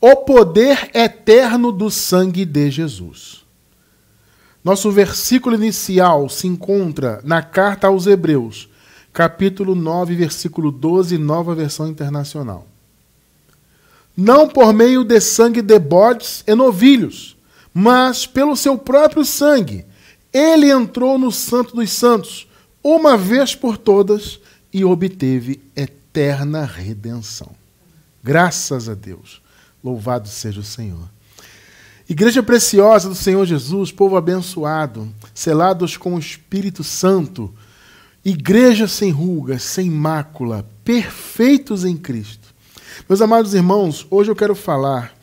o poder eterno do sangue de Jesus. Nosso versículo inicial se encontra na carta aos Hebreus, capítulo 9, versículo 12, nova versão internacional. Não por meio de sangue de bodes e novilhos, mas pelo seu próprio sangue, ele entrou no Santo dos Santos, uma vez por todas, e obteve eterna redenção. Graças a Deus. Louvado seja o Senhor. Igreja preciosa do Senhor Jesus, povo abençoado, selados com o Espírito Santo, igreja sem rugas, sem mácula, perfeitos em Cristo. Meus amados irmãos, hoje eu quero falar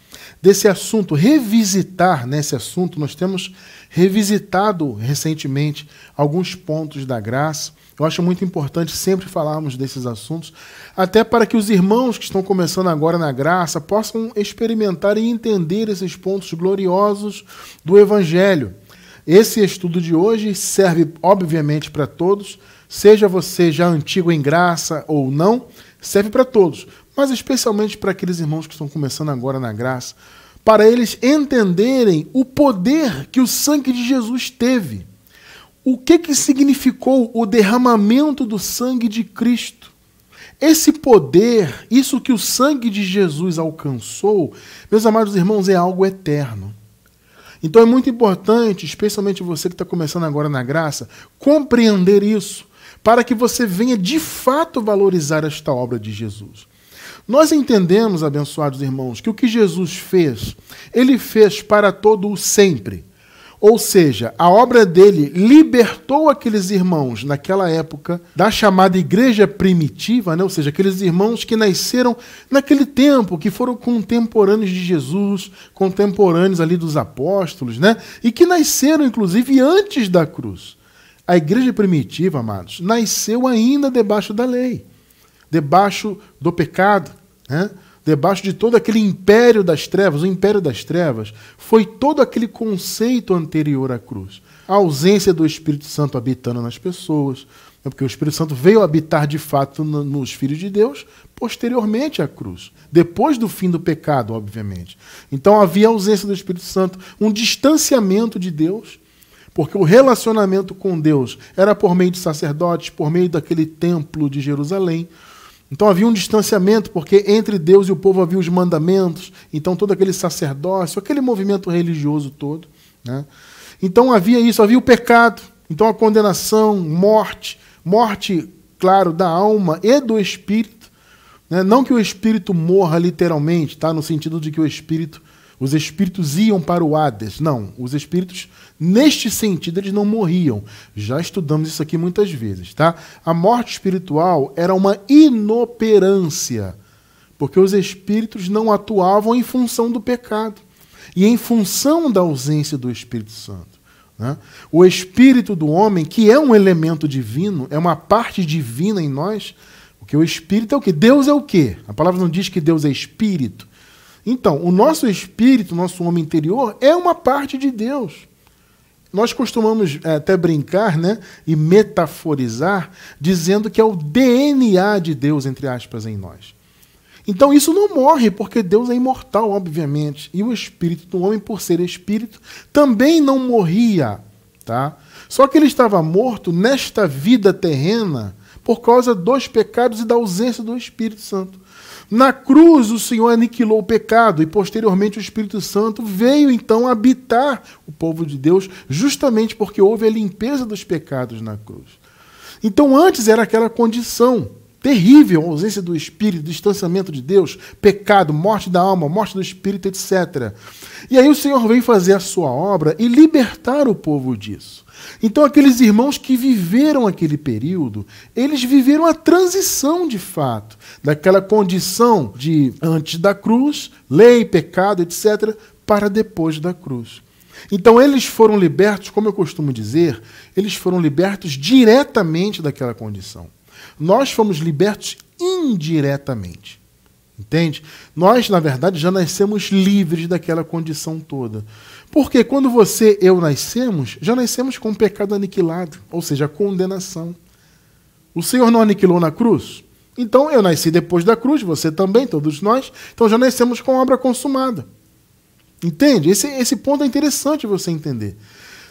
desse assunto, revisitar nesse né, assunto. Nós temos revisitado recentemente alguns pontos da graça eu acho muito importante sempre falarmos desses assuntos, até para que os irmãos que estão começando agora na graça possam experimentar e entender esses pontos gloriosos do Evangelho. Esse estudo de hoje serve, obviamente, para todos, seja você já antigo em graça ou não, serve para todos, mas especialmente para aqueles irmãos que estão começando agora na graça, para eles entenderem o poder que o sangue de Jesus teve o que, que significou o derramamento do sangue de Cristo. Esse poder, isso que o sangue de Jesus alcançou, meus amados irmãos, é algo eterno. Então é muito importante, especialmente você que está começando agora na graça, compreender isso, para que você venha de fato valorizar esta obra de Jesus. Nós entendemos, abençoados irmãos, que o que Jesus fez, ele fez para todo o sempre. Ou seja, a obra dele libertou aqueles irmãos naquela época da chamada igreja primitiva, né? ou seja, aqueles irmãos que nasceram naquele tempo, que foram contemporâneos de Jesus, contemporâneos ali dos apóstolos, né? e que nasceram inclusive antes da cruz. A igreja primitiva, amados, nasceu ainda debaixo da lei, debaixo do pecado. Né? debaixo de todo aquele império das trevas, o império das trevas foi todo aquele conceito anterior à cruz. A ausência do Espírito Santo habitando nas pessoas, né, porque o Espírito Santo veio habitar de fato nos filhos de Deus posteriormente à cruz, depois do fim do pecado, obviamente. Então havia ausência do Espírito Santo, um distanciamento de Deus porque o relacionamento com Deus era por meio de sacerdotes, por meio daquele templo de Jerusalém. Então havia um distanciamento, porque entre Deus e o povo havia os mandamentos, então todo aquele sacerdócio, aquele movimento religioso todo. Né? Então havia isso, havia o pecado, então a condenação, morte, morte, claro, da alma e do espírito. Né? Não que o espírito morra literalmente, tá? no sentido de que o espírito, os espíritos iam para o Hades. Não, os espíritos Neste sentido, eles não morriam. Já estudamos isso aqui muitas vezes, tá? A morte espiritual era uma inoperância, porque os espíritos não atuavam em função do pecado e em função da ausência do Espírito Santo. Né? O espírito do homem, que é um elemento divino, é uma parte divina em nós, porque o espírito é o que? Deus é o que? A palavra não diz que Deus é espírito. Então, o nosso espírito, nosso homem interior, é uma parte de Deus nós costumamos é, até brincar né, e metaforizar, dizendo que é o DNA de Deus, entre aspas, em nós. Então isso não morre, porque Deus é imortal, obviamente. E o espírito do homem, por ser espírito, também não morria. Tá? Só que ele estava morto nesta vida terrena por causa dos pecados e da ausência do Espírito Santo. Na cruz, o Senhor aniquilou o pecado e, posteriormente, o Espírito Santo veio então habitar o povo de Deus, justamente porque houve a limpeza dos pecados na cruz. Então, antes era aquela condição terrível, ausência do espírito, distanciamento de Deus, pecado, morte da alma, morte do espírito, etc. E aí o Senhor veio fazer a sua obra e libertar o povo disso. Então aqueles irmãos que viveram aquele período, eles viveram a transição de fato, daquela condição de antes da cruz, lei, pecado, etc, para depois da cruz. Então eles foram libertos, como eu costumo dizer, eles foram libertos diretamente daquela condição. Nós fomos libertos indiretamente. Entende? Nós, na verdade, já nascemos livres daquela condição toda. Porque quando você e eu nascemos, já nascemos com o pecado aniquilado, ou seja, a condenação. O Senhor não aniquilou na cruz? Então eu nasci depois da cruz, você também, todos nós. Então já nascemos com a obra consumada. Entende? Esse, esse ponto é interessante você entender.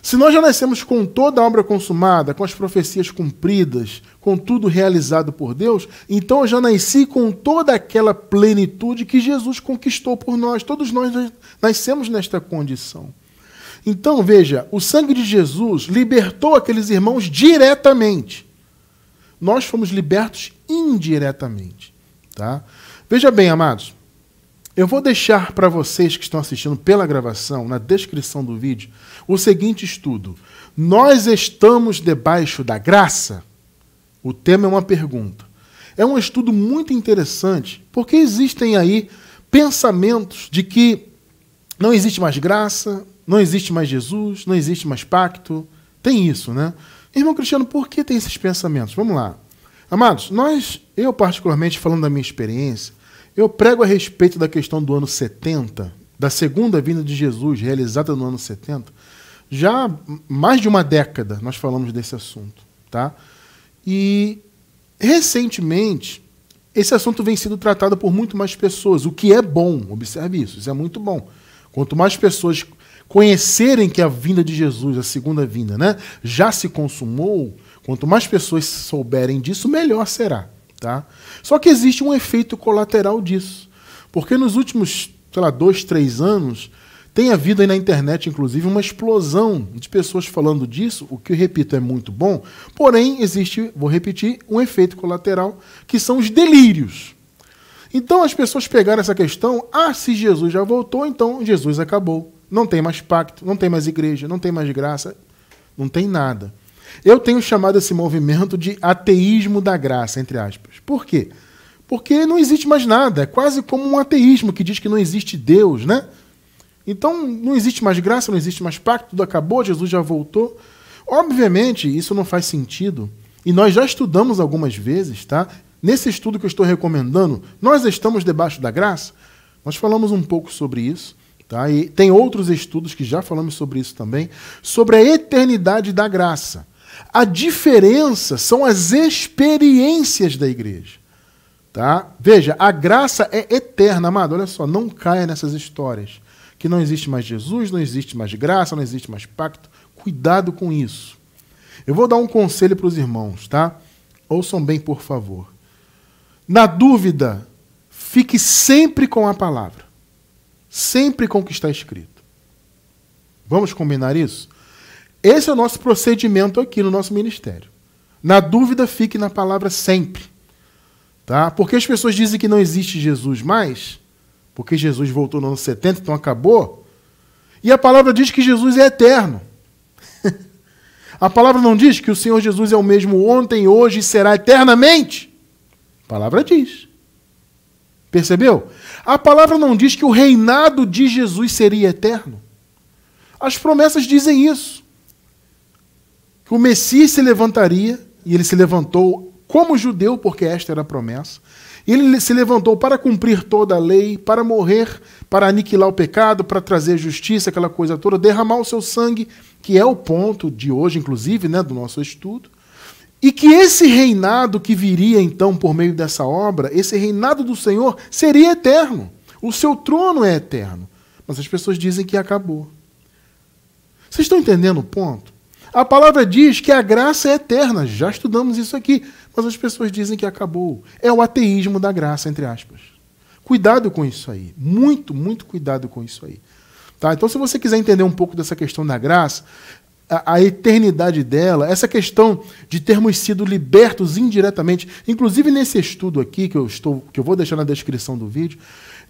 Se nós já nascemos com toda a obra consumada, com as profecias cumpridas, com tudo realizado por Deus, então eu já nasci com toda aquela plenitude que Jesus conquistou por nós. Todos nós nascemos nesta condição. Então, veja, o sangue de Jesus libertou aqueles irmãos diretamente. Nós fomos libertos indiretamente, tá? Veja bem, amados, eu vou deixar para vocês que estão assistindo pela gravação, na descrição do vídeo, o seguinte estudo. Nós estamos debaixo da graça? O tema é uma pergunta. É um estudo muito interessante, porque existem aí pensamentos de que não existe mais graça, não existe mais Jesus, não existe mais pacto. Tem isso, né? Irmão Cristiano, por que tem esses pensamentos? Vamos lá. Amados, nós, eu particularmente falando da minha experiência, eu prego a respeito da questão do ano 70, da segunda vinda de Jesus, realizada no ano 70, já mais de uma década nós falamos desse assunto, tá? E recentemente esse assunto vem sendo tratado por muito mais pessoas, o que é bom, observe isso, isso é muito bom. Quanto mais pessoas conhecerem que a vinda de Jesus, a segunda vinda, né, já se consumou, quanto mais pessoas souberem disso, melhor será. Tá? Só que existe um efeito colateral disso. Porque nos últimos, sei lá, dois, três anos, tem havido aí na internet, inclusive, uma explosão de pessoas falando disso, o que, repito, é muito bom. Porém, existe, vou repetir, um efeito colateral, que são os delírios. Então as pessoas pegaram essa questão, ah, se Jesus já voltou, então Jesus acabou. Não tem mais pacto, não tem mais igreja, não tem mais graça, não tem nada. Eu tenho chamado esse movimento de ateísmo da graça, entre aspas. Por quê? Porque não existe mais nada. É quase como um ateísmo que diz que não existe Deus, né? Então não existe mais graça, não existe mais pacto, tudo acabou, Jesus já voltou. Obviamente, isso não faz sentido. E nós já estudamos algumas vezes, tá? Nesse estudo que eu estou recomendando, nós estamos debaixo da graça. Nós falamos um pouco sobre isso. Tá? E tem outros estudos que já falamos sobre isso também, sobre a eternidade da graça. A diferença são as experiências da igreja. Tá? Veja, a graça é eterna, amado. Olha só, não caia nessas histórias. Que não existe mais Jesus, não existe mais graça, não existe mais pacto. Cuidado com isso. Eu vou dar um conselho para os irmãos, tá? Ouçam bem, por favor. Na dúvida, fique sempre com a palavra. Sempre com o que está escrito. Vamos combinar isso? Esse é o nosso procedimento aqui no nosso ministério. Na dúvida, fique na palavra sempre. Tá? Porque as pessoas dizem que não existe Jesus mais, porque Jesus voltou no ano 70, então acabou. E a palavra diz que Jesus é eterno. a palavra não diz que o Senhor Jesus é o mesmo ontem, hoje e será eternamente. A palavra diz. Percebeu? A palavra não diz que o reinado de Jesus seria eterno. As promessas dizem isso que o Messias se levantaria, e ele se levantou como judeu, porque esta era a promessa. Ele se levantou para cumprir toda a lei, para morrer, para aniquilar o pecado, para trazer justiça, aquela coisa toda, derramar o seu sangue, que é o ponto de hoje, inclusive, né, do nosso estudo. E que esse reinado que viria então por meio dessa obra, esse reinado do Senhor, seria eterno. O seu trono é eterno. Mas as pessoas dizem que acabou. Vocês estão entendendo o ponto? A palavra diz que a graça é eterna, já estudamos isso aqui, mas as pessoas dizem que acabou. É o ateísmo da graça, entre aspas. Cuidado com isso aí, muito, muito cuidado com isso aí. Tá? Então, se você quiser entender um pouco dessa questão da graça, a, a, eternidade dela, essa questão de termos sido libertos indiretamente, inclusive nesse estudo aqui que eu estou, que eu vou deixar na descrição do vídeo,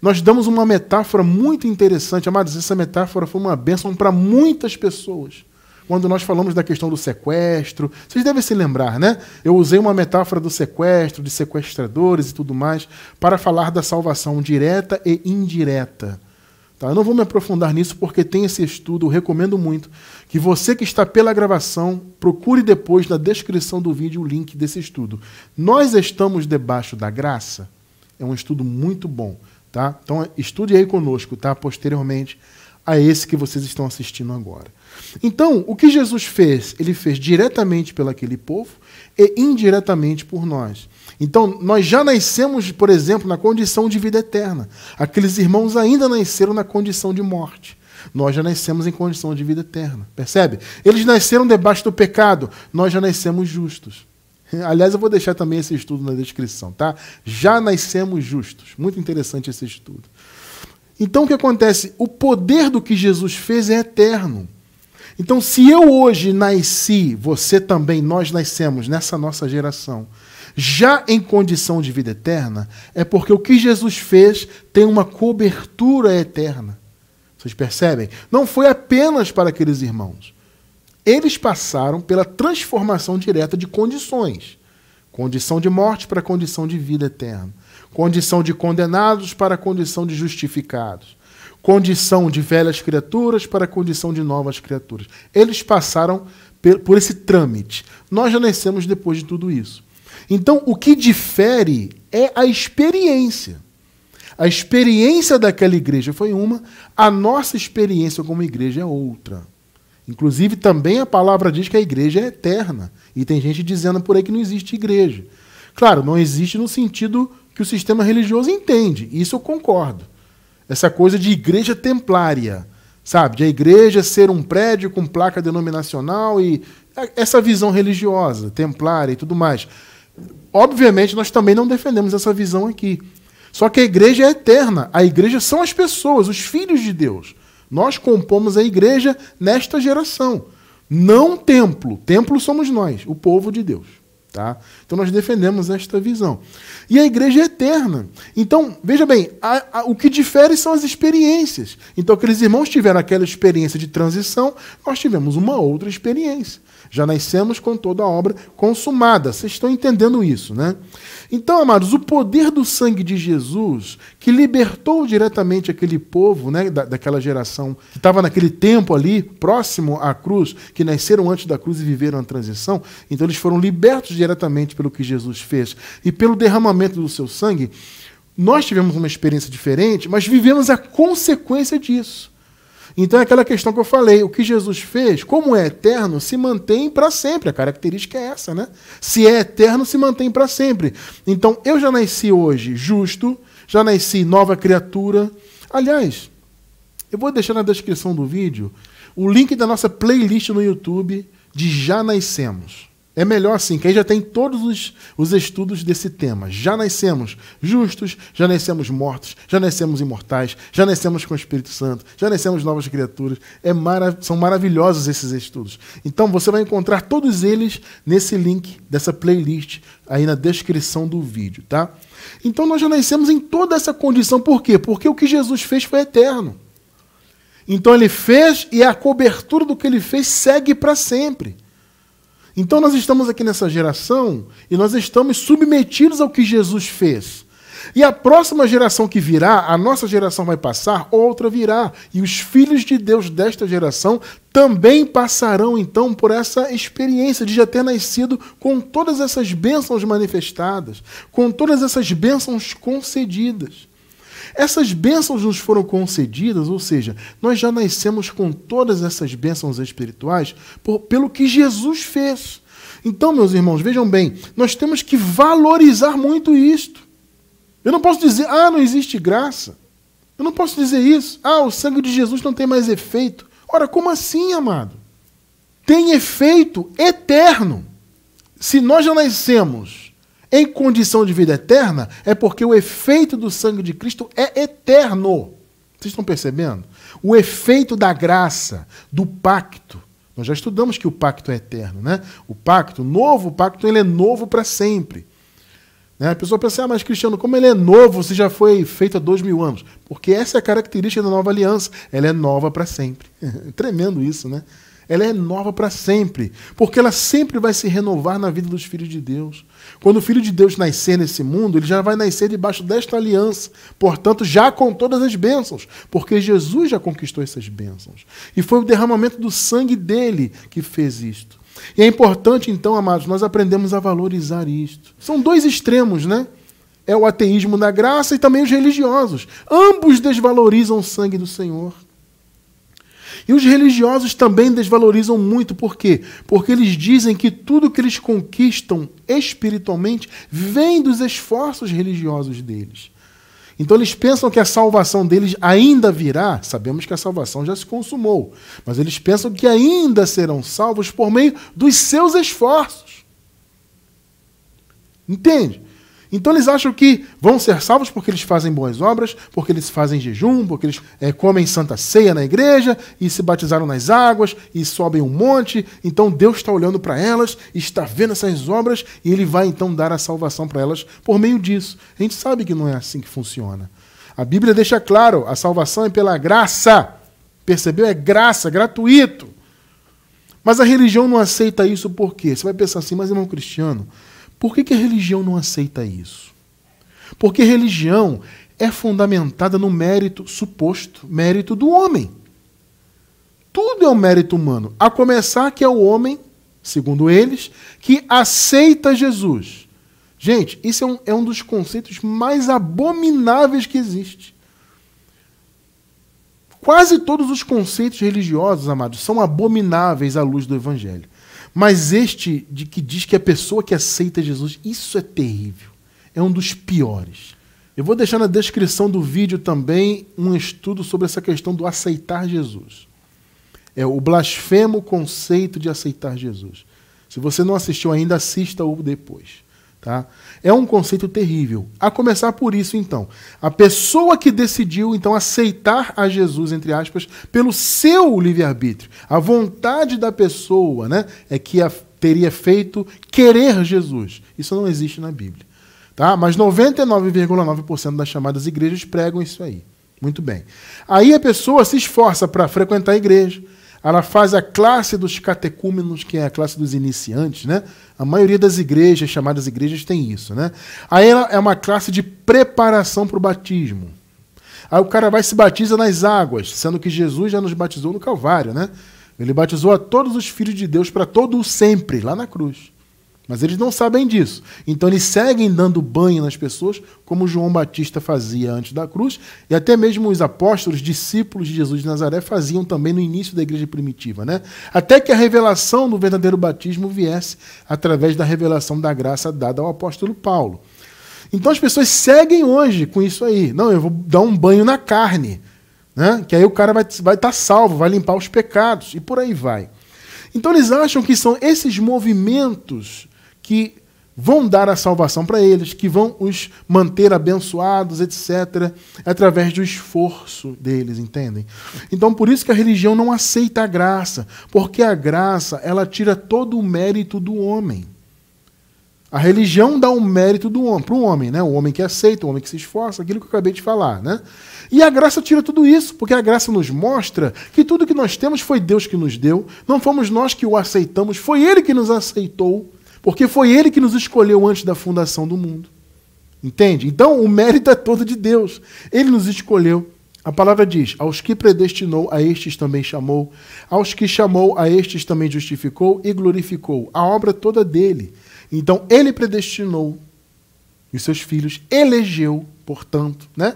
nós damos uma metáfora muito interessante, amados. Essa metáfora foi uma bênção para muitas pessoas quando nós falamos da questão do sequestro. Vocês devem se lembrar, né? Eu usei uma metáfora do sequestro, de sequestradores e tudo mais, para falar da salvação direta e indireta. Tá? Eu não vou me aprofundar nisso porque tem esse estudo, eu recomendo muito que você que está pela gravação procure depois na descrição do vídeo o link desse estudo. Nós estamos debaixo da graça. É um estudo muito bom, tá? Então estude aí conosco, tá? Posteriormente a esse que vocês estão assistindo agora. Então, o que Jesus fez? Ele fez diretamente pelo aquele povo e indiretamente por nós. Então, nós já nascemos, por exemplo, na condição de vida eterna. Aqueles irmãos ainda nasceram na condição de morte. Nós já nascemos em condição de vida eterna. Percebe? Eles nasceram debaixo do pecado, nós já nascemos justos. Aliás, eu vou deixar também esse estudo na descrição, tá? Já nascemos justos. Muito interessante esse estudo. Então, o que acontece? O poder do que Jesus fez é eterno. Então, se eu hoje nasci, você também, nós nascemos nessa nossa geração, já em condição de vida eterna, é porque o que Jesus fez tem uma cobertura eterna. Vocês percebem? Não foi apenas para aqueles irmãos. Eles passaram pela transformação direta de condições condição de morte para condição de vida eterna, condição de condenados para condição de justificados condição de velhas criaturas para a condição de novas criaturas. Eles passaram por esse trâmite. Nós já nascemos depois de tudo isso. Então, o que difere é a experiência. A experiência daquela igreja foi uma, a nossa experiência como igreja é outra. Inclusive, também a palavra diz que a igreja é eterna. E tem gente dizendo por aí que não existe igreja. Claro, não existe no sentido que o sistema religioso entende. Isso eu concordo. Essa coisa de igreja templária, sabe? De a igreja ser um prédio com placa denominacional e é, essa visão religiosa, templária e tudo mais. Obviamente, nós também não defendemos essa visão aqui. Só que a igreja é eterna. A igreja são as pessoas, os filhos de Deus. Nós compomos a igreja nesta geração. Não templo. Templo somos nós, o povo de Deus. Tá? Então nós defendemos esta visão. E a igreja é eterna. Então, veja bem, a, a, o que difere são as experiências. Então, aqueles irmãos tiveram aquela experiência de transição, nós tivemos uma outra experiência. Já nascemos com toda a obra consumada. Vocês estão entendendo isso, né? Então, amados, o poder do sangue de Jesus, que libertou diretamente aquele povo, né, da, daquela geração que estava naquele tempo ali, próximo à cruz, que nasceram antes da cruz e viveram a transição, então eles foram libertos diretamente pelo que Jesus fez. E pelo derramamento do seu sangue, nós tivemos uma experiência diferente, mas vivemos a consequência disso. Então é aquela questão que eu falei, o que Jesus fez, como é eterno, se mantém para sempre. A característica é essa, né? Se é eterno, se mantém para sempre. Então eu já nasci hoje justo, já nasci nova criatura. Aliás, eu vou deixar na descrição do vídeo o link da nossa playlist no YouTube de Já Nascemos. É melhor assim, que aí já tem todos os, os estudos desse tema. Já nascemos justos, já nascemos mortos, já nascemos imortais, já nascemos com o Espírito Santo, já nascemos novas criaturas. É marav são maravilhosos esses estudos. Então você vai encontrar todos eles nesse link dessa playlist aí na descrição do vídeo, tá? Então nós já nascemos em toda essa condição. Por quê? Porque o que Jesus fez foi eterno. Então ele fez e a cobertura do que ele fez segue para sempre. Então nós estamos aqui nessa geração e nós estamos submetidos ao que Jesus fez. E a próxima geração que virá, a nossa geração vai passar, outra virá. E os filhos de Deus desta geração também passarão, então, por essa experiência de já ter nascido com todas essas bênçãos manifestadas, com todas essas bênçãos concedidas. Essas bênçãos nos foram concedidas, ou seja, nós já nascemos com todas essas bênçãos espirituais por, pelo que Jesus fez. Então, meus irmãos, vejam bem, nós temos que valorizar muito isto. Eu não posso dizer, ah, não existe graça. Eu não posso dizer isso. Ah, o sangue de Jesus não tem mais efeito. Ora, como assim, amado? Tem efeito eterno. Se nós já nascemos em condição de vida eterna é porque o efeito do sangue de Cristo é eterno. Vocês estão percebendo? O efeito da graça, do pacto. Nós já estudamos que o pacto é eterno, né? O pacto, o novo pacto, ele é novo para sempre. Né? A pessoa pensa, ah, mas Cristiano, como ele é novo, se já foi feito há dois mil anos? Porque essa é a característica da nova aliança. Ela é nova para sempre. Tremendo isso, né? Ela é nova para sempre. Porque ela sempre vai se renovar na vida dos filhos de Deus. Quando o Filho de Deus nascer nesse mundo, ele já vai nascer debaixo desta aliança, portanto, já com todas as bênçãos, porque Jesus já conquistou essas bênçãos. E foi o derramamento do sangue dele que fez isto. E é importante, então, amados, nós aprendemos a valorizar isto. São dois extremos, né? É o ateísmo da graça e também os religiosos. Ambos desvalorizam o sangue do Senhor. E os religiosos também desvalorizam muito, por quê? Porque eles dizem que tudo que eles conquistam espiritualmente vem dos esforços religiosos deles. Então eles pensam que a salvação deles ainda virá, sabemos que a salvação já se consumou, mas eles pensam que ainda serão salvos por meio dos seus esforços. Entende? Então eles acham que vão ser salvos porque eles fazem boas obras, porque eles fazem jejum, porque eles é, comem santa ceia na igreja e se batizaram nas águas e sobem um monte. Então Deus está olhando para elas, está vendo essas obras e ele vai então dar a salvação para elas por meio disso. A gente sabe que não é assim que funciona. A Bíblia deixa claro: a salvação é pela graça. Percebeu? É graça, gratuito. Mas a religião não aceita isso por quê? Você vai pensar assim, mas irmão cristiano, por que, que a religião não aceita isso? Porque religião é fundamentada no mérito suposto, mérito do homem. Tudo é um mérito humano, a começar que é o homem, segundo eles, que aceita Jesus. Gente, isso é um, é um dos conceitos mais abomináveis que existe. Quase todos os conceitos religiosos, amados, são abomináveis à luz do Evangelho. Mas este de que diz que a pessoa que aceita Jesus, isso é terrível. É um dos piores. Eu vou deixar na descrição do vídeo também um estudo sobre essa questão do aceitar Jesus. É o blasfemo conceito de aceitar Jesus. Se você não assistiu ainda, assista-o depois. Tá? É um conceito terrível. A começar por isso, então. A pessoa que decidiu, então, aceitar a Jesus, entre aspas, pelo seu livre-arbítrio. A vontade da pessoa né, é que a, teria feito querer Jesus. Isso não existe na Bíblia. Tá? Mas 99,9% das chamadas igrejas pregam isso aí. Muito bem. Aí a pessoa se esforça para frequentar a igreja, ela faz a classe dos catecúmenos, que é a classe dos iniciantes, né? A maioria das igrejas, chamadas igrejas, tem isso, né? Aí ela é uma classe de preparação para o batismo. Aí o cara vai se batiza nas águas, sendo que Jesus já nos batizou no Calvário, né? Ele batizou a todos os filhos de Deus para todo o sempre, lá na cruz. Mas eles não sabem disso. Então eles seguem dando banho nas pessoas, como João Batista fazia antes da cruz, e até mesmo os apóstolos, discípulos de Jesus de Nazaré, faziam também no início da igreja primitiva. Né? Até que a revelação do verdadeiro batismo viesse através da revelação da graça dada ao apóstolo Paulo. Então as pessoas seguem hoje com isso aí. Não, eu vou dar um banho na carne, né? que aí o cara vai estar vai tá salvo, vai limpar os pecados, e por aí vai. Então eles acham que são esses movimentos que vão dar a salvação para eles, que vão os manter abençoados, etc., através do esforço deles, entendem? Então, por isso que a religião não aceita a graça, porque a graça, ela tira todo o mérito do homem. A religião dá o um mérito do homem, para o homem, né? O homem que aceita, o homem que se esforça, aquilo que eu acabei de falar, né? E a graça tira tudo isso, porque a graça nos mostra que tudo que nós temos foi Deus que nos deu, não fomos nós que o aceitamos, foi ele que nos aceitou porque foi ele que nos escolheu antes da fundação do mundo. Entende? Então, o mérito é todo de Deus. Ele nos escolheu. A palavra diz: Aos que predestinou, a estes também chamou. Aos que chamou, a estes também justificou e glorificou. A obra toda dele. Então, ele predestinou os seus filhos, elegeu, portanto, né?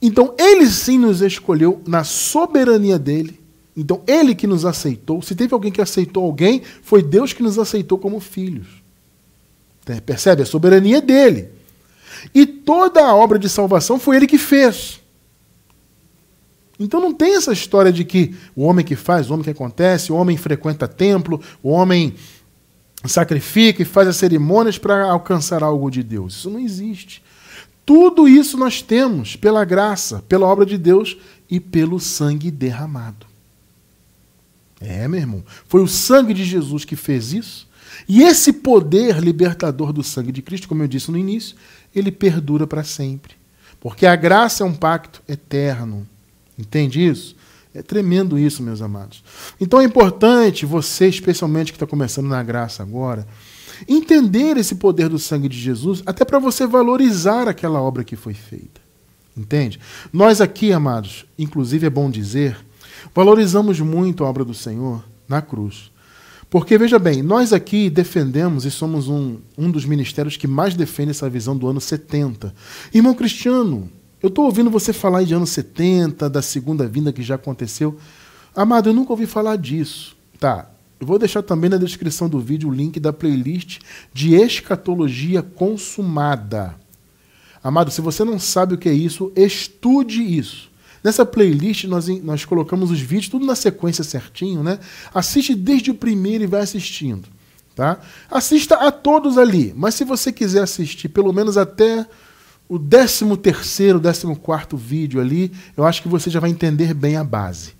Então, ele sim nos escolheu na soberania dele então, ele que nos aceitou, se teve alguém que aceitou alguém, foi Deus que nos aceitou como filhos. Né, percebe? A soberania é dele. E toda a obra de salvação foi ele que fez. Então não tem essa história de que o homem que faz, o homem que acontece, o homem frequenta templo, o homem sacrifica e faz as cerimônias para alcançar algo de Deus. Isso não existe. Tudo isso nós temos pela graça, pela obra de Deus e pelo sangue derramado. É, meu irmão. Foi o sangue de Jesus que fez isso. E esse poder libertador do sangue de Cristo, como eu disse no início, ele perdura para sempre. Porque a graça é um pacto eterno. Entende isso? É tremendo isso, meus amados. Então é importante você, especialmente que está começando na graça agora, entender esse poder do sangue de Jesus, até para você valorizar aquela obra que foi feita. Entende? Nós aqui, amados, inclusive é bom dizer Valorizamos muito a obra do Senhor na cruz. Porque, veja bem, nós aqui defendemos e somos um, um dos ministérios que mais defende essa visão do ano 70. Irmão Cristiano, eu estou ouvindo você falar de ano 70, da segunda vinda que já aconteceu. Amado, eu nunca ouvi falar disso. Tá, eu vou deixar também na descrição do vídeo o link da playlist de escatologia consumada. Amado, se você não sabe o que é isso, estude isso. Nessa playlist nós, nós colocamos os vídeos, tudo na sequência certinho, né? Assiste desde o primeiro e vai assistindo. Tá? Assista a todos ali, mas se você quiser assistir pelo menos até o 13 terceiro, 14 quarto vídeo ali, eu acho que você já vai entender bem a base.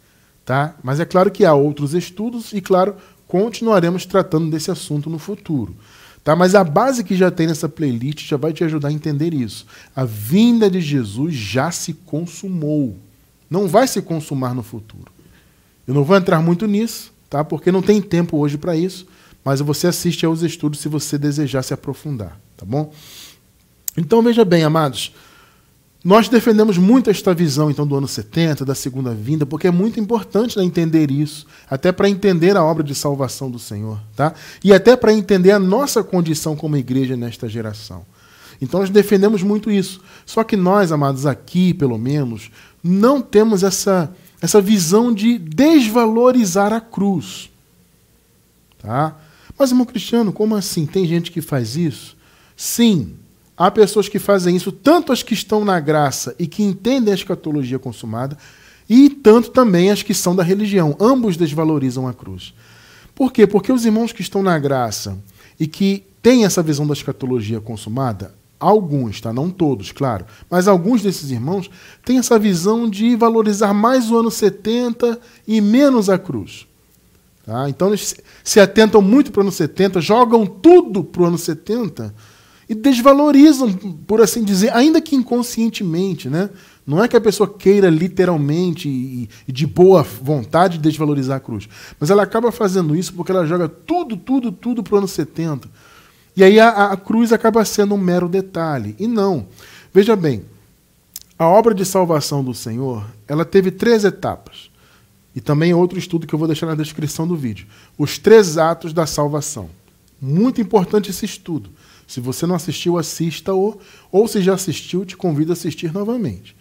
Tá? Mas é claro que há outros estudos e, claro, continuaremos tratando desse assunto no futuro. Tá? Mas a base que já tem nessa playlist já vai te ajudar a entender isso. A vinda de Jesus já se consumou não vai se consumar no futuro. Eu não vou entrar muito nisso, tá? Porque não tem tempo hoje para isso, mas você assiste aos estudos se você desejar se aprofundar, tá bom? Então veja bem, amados, nós defendemos muito esta visão então do ano 70, da segunda vinda, porque é muito importante né, entender isso, até para entender a obra de salvação do Senhor, tá? E até para entender a nossa condição como igreja nesta geração. Então nós defendemos muito isso. Só que nós, amados, aqui, pelo menos, não temos essa, essa visão de desvalorizar a cruz. Tá? Mas, irmão Cristiano, como assim? Tem gente que faz isso? Sim, há pessoas que fazem isso, tanto as que estão na graça e que entendem a escatologia consumada, e tanto também as que são da religião. Ambos desvalorizam a cruz. Por quê? Porque os irmãos que estão na graça e que têm essa visão da escatologia consumada Alguns, tá? Não todos, claro. Mas alguns desses irmãos têm essa visão de valorizar mais o ano 70 e menos a cruz. Tá? Então eles se atentam muito para o ano 70, jogam tudo para o ano 70 e desvalorizam, por assim dizer, ainda que inconscientemente, né? Não é que a pessoa queira literalmente e, e, de boa vontade desvalorizar a cruz, mas ela acaba fazendo isso porque ela joga tudo, tudo, tudo para o ano 70. E aí a, a cruz acaba sendo um mero detalhe. E não. Veja bem, a obra de salvação do Senhor, ela teve três etapas. E também outro estudo que eu vou deixar na descrição do vídeo. Os três atos da salvação. Muito importante esse estudo. Se você não assistiu, assista-o. Ou se já assistiu, te convido a assistir novamente.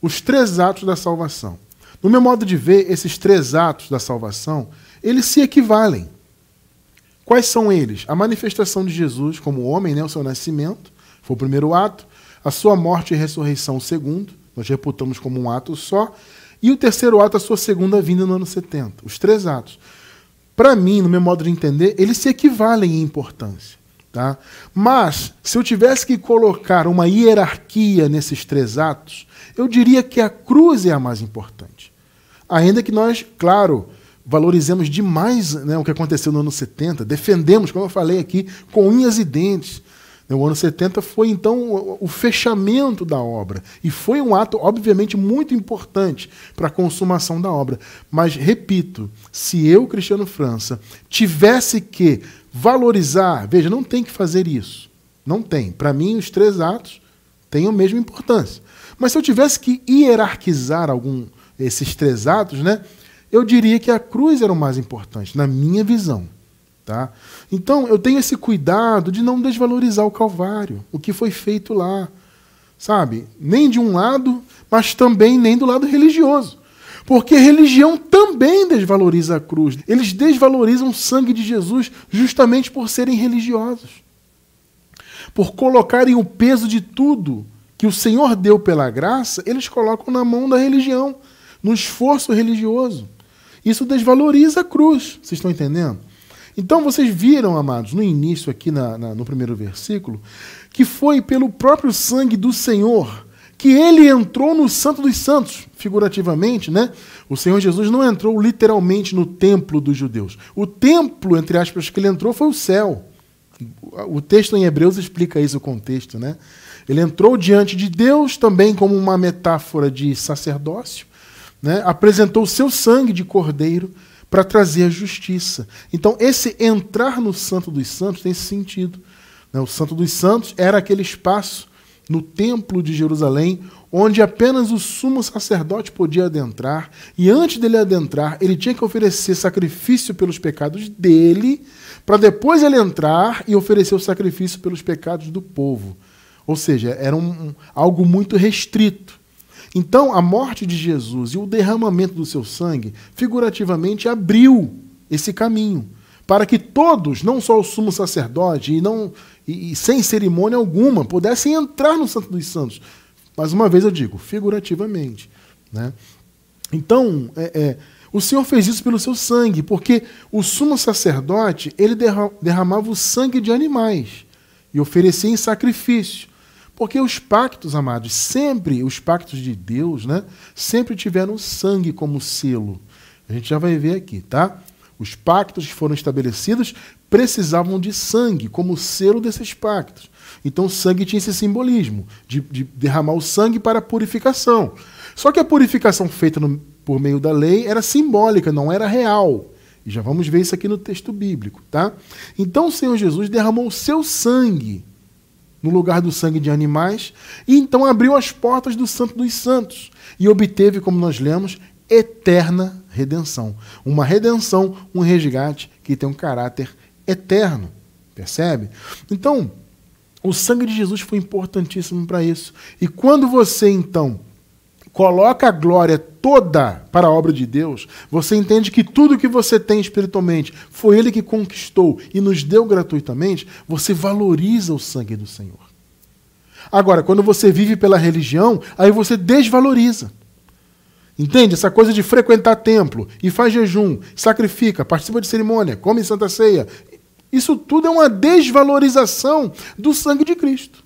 Os três atos da salvação. No meu modo de ver, esses três atos da salvação, eles se equivalem. Quais são eles? A manifestação de Jesus como homem, né, o seu nascimento, foi o primeiro ato. A sua morte e ressurreição, o segundo, nós reputamos como um ato só. E o terceiro ato, a sua segunda vinda no ano 70. Os três atos. Para mim, no meu modo de entender, eles se equivalem em importância. Tá? Mas, se eu tivesse que colocar uma hierarquia nesses três atos, eu diria que a cruz é a mais importante. Ainda que nós, claro, valorizemos demais né, o que aconteceu no ano 70, defendemos, como eu falei aqui, com unhas e dentes. O ano 70 foi então o fechamento da obra e foi um ato, obviamente, muito importante para a consumação da obra. Mas, repito, se eu, Cristiano França, tivesse que valorizar, veja, não tem que fazer isso. Não tem. Para mim, os três atos têm a mesma importância. Mas se eu tivesse que hierarquizar algum esses três atos, né? eu diria que a cruz era o mais importante, na minha visão. Tá? Então, eu tenho esse cuidado de não desvalorizar o Calvário, o que foi feito lá. Sabe? Nem de um lado, mas também nem do lado religioso. Porque religião também desvaloriza a cruz. Eles desvalorizam o sangue de Jesus justamente por serem religiosos. Por colocarem o peso de tudo que o Senhor deu pela graça, eles colocam na mão da religião, no esforço religioso. Isso desvaloriza a cruz. Vocês estão entendendo? Então vocês viram, amados, no início aqui na, na, no primeiro versículo, que foi pelo próprio sangue do Senhor que ele entrou no Santo dos Santos, figurativamente, né? O Senhor Jesus não entrou literalmente no templo dos judeus. O templo, entre aspas, que ele entrou foi o céu. O texto em Hebreus explica isso, o contexto, né? Ele entrou diante de Deus também como uma metáfora de sacerdócio, né, apresentou o seu sangue de cordeiro para trazer a justiça. Então, esse entrar no Santo dos Santos tem esse sentido. Né? O Santo dos Santos era aquele espaço no Templo de Jerusalém onde apenas o sumo sacerdote podia adentrar, e antes dele adentrar, ele tinha que oferecer sacrifício pelos pecados dele, para depois ele entrar e oferecer o sacrifício pelos pecados do povo. Ou seja, era um, um, algo muito restrito. Então, a morte de Jesus e o derramamento do seu sangue, figurativamente, abriu esse caminho para que todos, não só o sumo sacerdote e não e, e sem cerimônia alguma, pudessem entrar no Santo dos Santos. Mais uma vez eu digo, figurativamente, né? Então, é, é, o Senhor fez isso pelo seu sangue, porque o sumo sacerdote ele derramava o sangue de animais e oferecia em sacrifício. Porque os pactos, amados, sempre, os pactos de Deus, né, sempre tiveram sangue como selo. A gente já vai ver aqui, tá? Os pactos que foram estabelecidos precisavam de sangue como selo desses pactos. Então, sangue tinha esse simbolismo de, de derramar o sangue para a purificação. Só que a purificação feita no, por meio da lei era simbólica, não era real. E já vamos ver isso aqui no texto bíblico, tá? Então, o Senhor Jesus derramou o seu sangue no lugar do sangue de animais, e então abriu as portas do Santo dos Santos e obteve, como nós lemos, eterna redenção. Uma redenção, um resgate que tem um caráter eterno. Percebe? Então, o sangue de Jesus foi importantíssimo para isso. E quando você, então, coloca a glória toda para a obra de Deus, você entende que tudo que você tem espiritualmente foi Ele que conquistou e nos deu gratuitamente, você valoriza o sangue do Senhor. Agora, quando você vive pela religião, aí você desvaloriza. Entende? Essa coisa de frequentar templo e faz jejum, sacrifica, participa de cerimônia, come santa ceia. Isso tudo é uma desvalorização do sangue de Cristo.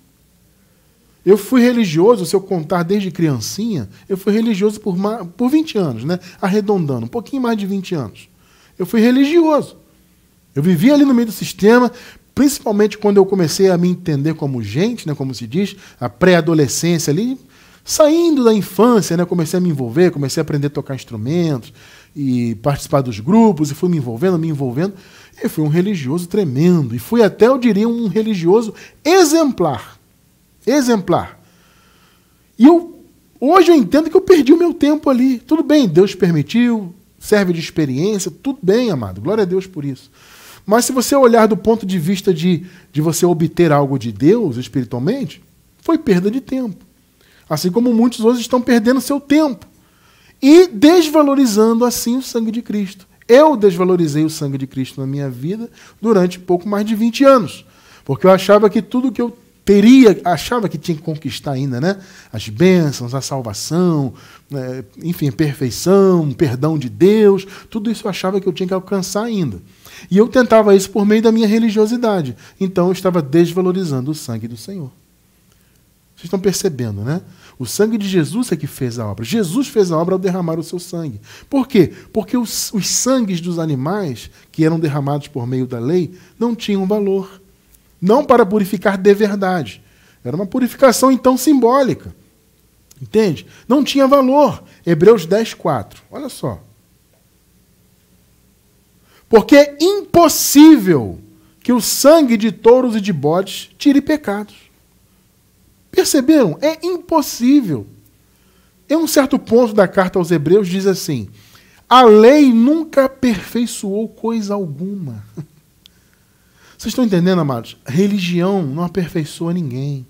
Eu fui religioso, se eu contar desde criancinha, eu fui religioso por, por 20 anos, né? arredondando, um pouquinho mais de 20 anos. Eu fui religioso. Eu vivia ali no meio do sistema, principalmente quando eu comecei a me entender como gente, né? como se diz, a pré-adolescência ali, saindo da infância, né? comecei a me envolver, comecei a aprender a tocar instrumentos e participar dos grupos, e fui me envolvendo, me envolvendo. E fui um religioso tremendo. E fui até, eu diria, um religioso exemplar exemplar. E eu hoje eu entendo que eu perdi o meu tempo ali. Tudo bem, Deus permitiu, serve de experiência, tudo bem, amado. Glória a Deus por isso. Mas se você olhar do ponto de vista de, de você obter algo de Deus espiritualmente, foi perda de tempo. Assim como muitos hoje estão perdendo seu tempo e desvalorizando assim o sangue de Cristo. Eu desvalorizei o sangue de Cristo na minha vida durante pouco mais de 20 anos, porque eu achava que tudo que eu teria, achava que tinha que conquistar ainda, né? As bênçãos, a salvação, né? enfim, perfeição, perdão de Deus, tudo isso eu achava que eu tinha que alcançar ainda. E eu tentava isso por meio da minha religiosidade. Então eu estava desvalorizando o sangue do Senhor. Vocês estão percebendo, né? O sangue de Jesus é que fez a obra. Jesus fez a obra ao derramar o seu sangue. Por quê? Porque os, os sangues dos animais que eram derramados por meio da lei não tinham valor não para purificar de verdade. Era uma purificação então simbólica. Entende? Não tinha valor. Hebreus 10, 4. Olha só. Porque é impossível que o sangue de touros e de bodes tire pecados. Perceberam? É impossível. Em um certo ponto da carta aos Hebreus diz assim: a lei nunca aperfeiçoou coisa alguma. Vocês estão entendendo, amados? Religião não aperfeiçoa ninguém.